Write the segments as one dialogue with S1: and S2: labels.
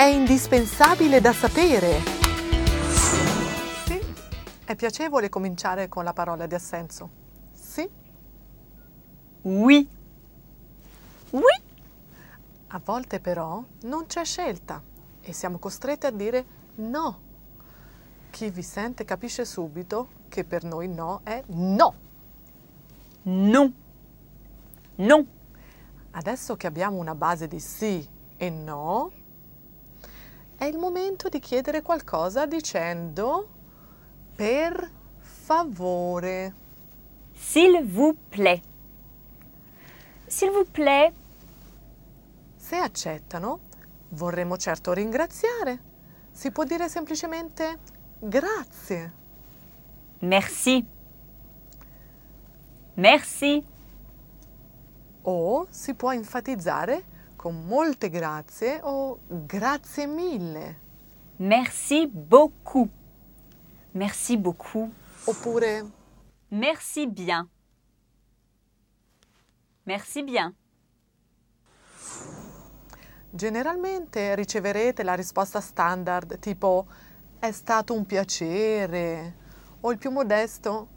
S1: è indispensabile da sapere. Sì, è piacevole cominciare con la parola di assenso. Sì. Oui. Oui. A volte però non c'è scelta e siamo costretti a dire no. Chi vi sente capisce subito che per noi no è no. Non. Non. Adesso che abbiamo una base di sì e no, è il momento di chiedere qualcosa dicendo per favore. S'il vous plaît. S'il vous plaît. Se accettano, vorremmo certo ringraziare. Si può dire semplicemente grazie. Merci. Merci. O si può enfatizzare ecco, molte grazie o grazie mille. Merci beaucoup. Merci beaucoup. Oppure Merci bien. Merci bien. Generalmente riceverete la risposta standard tipo è stato un piacere o il più modesto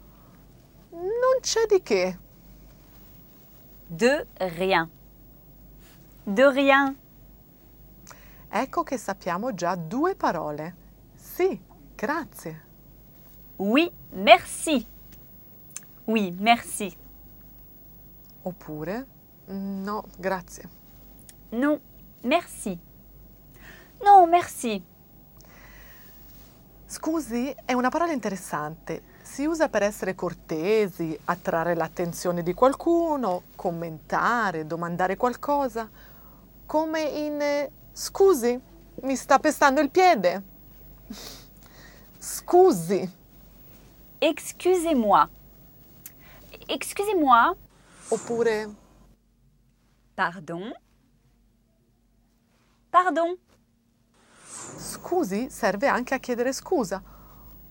S1: non c'è di che. De rien. De rien. Ecco che sappiamo già due parole. Sì, grazie. Oui, merci. Oui, merci. Oppure no, grazie. Non, merci. Non, merci. Scusi, è una parola interessante. Si usa per essere cortesi, attrarre l'attenzione di qualcuno, commentare, domandare qualcosa come in eh, scusi, mi sta pestando il piede. Scusi. Excusez-moi. Excusez-moi. Oppure Pardon. Pardon. Scusi serve anche a chiedere scusa.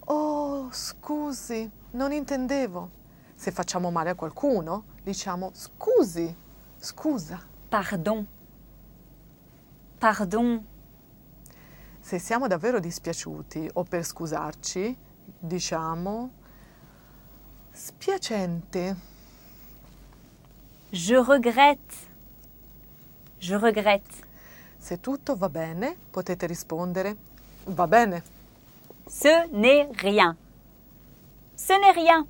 S1: Oh, scusi, non intendevo. Se facciamo male a qualcuno, diciamo scusi, scusa. Pardon pardon. Se siamo davvero dispiaciuti o per scusarci, diciamo spiacente. Je regrette. Je regrette. Se tutto va bene, potete rispondere va bene. Ce n'est rien. Ce n'est rien.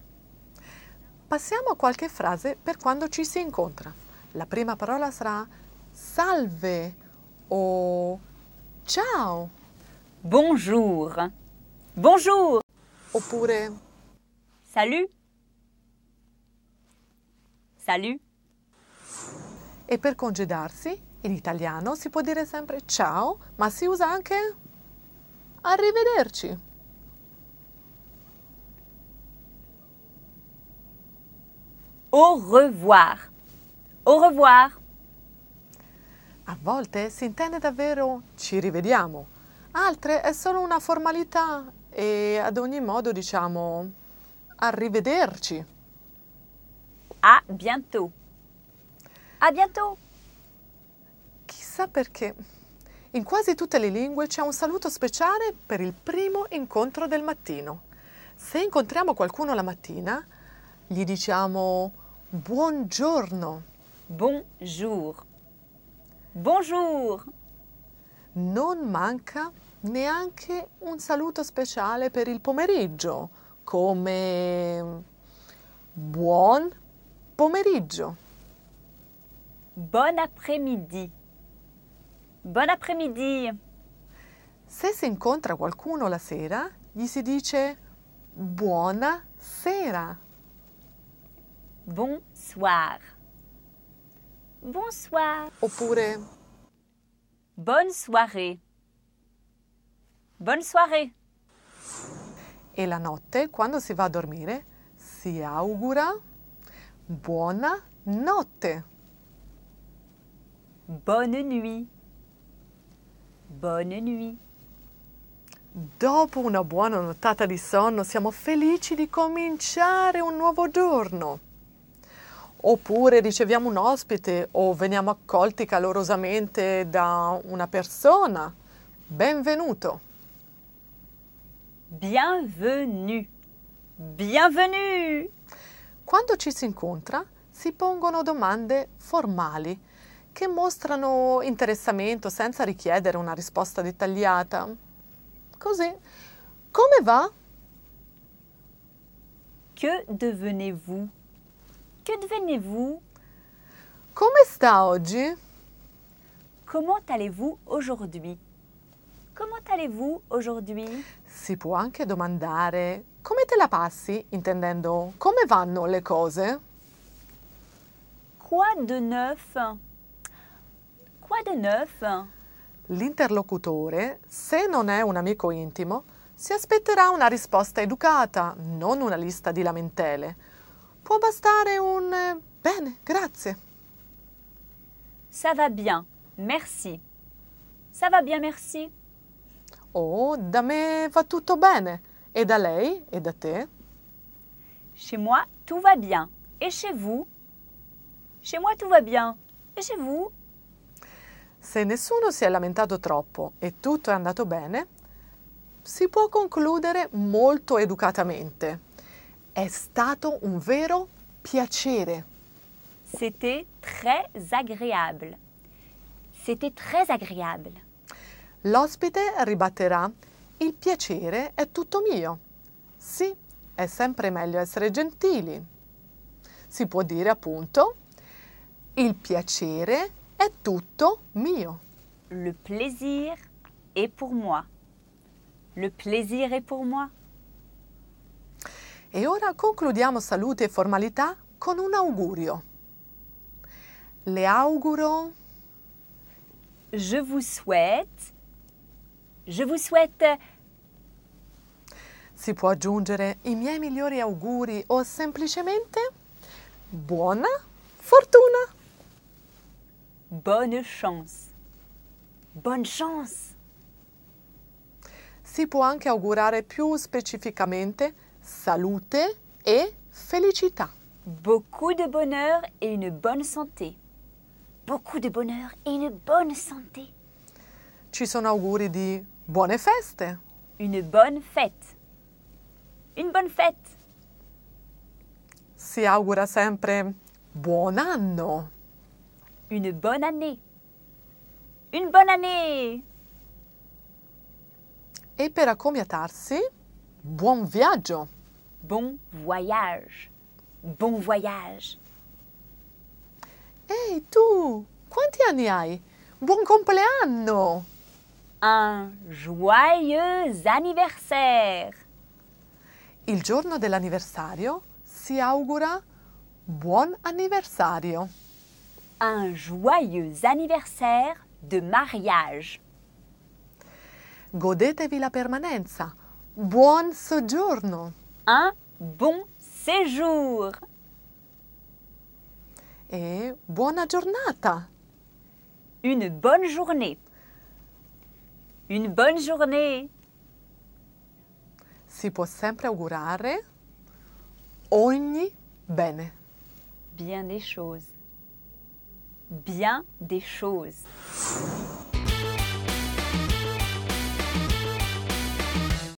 S1: Passiamo a qualche frase per quando ci si incontra. La prima parola sarà salve o ciao. Bonjour. Bonjour. Oppure salut. Salut. E per congedarsi, in italiano si può dire sempre ciao, ma si usa anche arrivederci. Au revoir. Au revoir. A volte si intende davvero ci rivediamo, altre è solo una formalità e ad ogni modo diciamo arrivederci. A bientôt. A bientôt. Chissà perché. In quasi tutte le lingue c'è un saluto speciale per il primo incontro del mattino. Se incontriamo qualcuno la mattina, gli diciamo buongiorno. Bonjour. Bonjour! Non manca neanche un saluto speciale per il pomeriggio, come buon pomeriggio. Buon après-midi. Buon après-midi. Se si incontra qualcuno la sera, gli si dice buona sera. Bonsoir. Bonsoir. Oppure Bonne soirée. Bonne soirée. E la notte, quando si va a dormire, si augura buona notte. Bonne nuit. Bonne nuit. Dopo una buona nottata di sonno siamo felici di cominciare un nuovo giorno oppure riceviamo un ospite o veniamo accolti calorosamente da una persona. Benvenuto. Bienvenue. Bienvenue. Quando ci si incontra si pongono domande formali che mostrano interessamento senza richiedere una risposta dettagliata. Così, come va? Que devenez-vous? Que devenez-vous Come sta oggi? Comment allez-vous aujourd'hui Comment allez-vous aujourd'hui Si può anche domandare come te la passi, intendendo come vanno le cose. Quoi de neuf Quoi de neuf L'interlocutore, se non è un amico intimo, si aspetterà una risposta educata, non una lista di lamentele. Può bastare un eh, bene, grazie. Ça va bien, merci. Ça va bien, merci. Oh, da me va tutto bene. E da lei e da te? Chez moi, tout va bien. Et chez vous? Chez moi, tout va bien. Et chez vous? Se nessuno si è lamentato troppo e tutto è andato bene, si può concludere molto educatamente. È stato un vero piacere. C'était très agréable. C'était très agréable. L'ospite ribatterà il piacere è tutto mio. Sì, è sempre meglio essere gentili. Si può dire appunto il piacere è tutto mio. Le plaisir est pour moi. Le plaisir est pour moi. E ora concludiamo salute e formalità con un augurio. Le auguro. Je vous souhaite. Je vous souhaite. Si può aggiungere i miei migliori auguri o semplicemente buona fortuna. Bonne chance. Bonne chance. Si può anche augurare più specificamente salute e felicità. Beaucoup de bonheur et une bonne santé. Beaucoup de bonheur et une bonne santé. Ci sono auguri di buone feste. Une bonne fête. Une bonne fête. Si augura sempre buon anno. Une bonne année. Une bonne année. E per accomiatarsi Buon viaggio. Bon voyage. Bon voyage. Ehi hey, tu, quanti anni hai? Buon compleanno. Un joyeux anniversaire. Il giorno dell'anniversario si augura buon anniversario. Un joyeux anniversaire de mariage. Godetevi la permanenza Buon soggiorno. Un bon séjour. Et buona giornata. Une bonne journée. Une bonne journée. Si può sempre augurare ogni bene. Bien des choses. Bien des choses.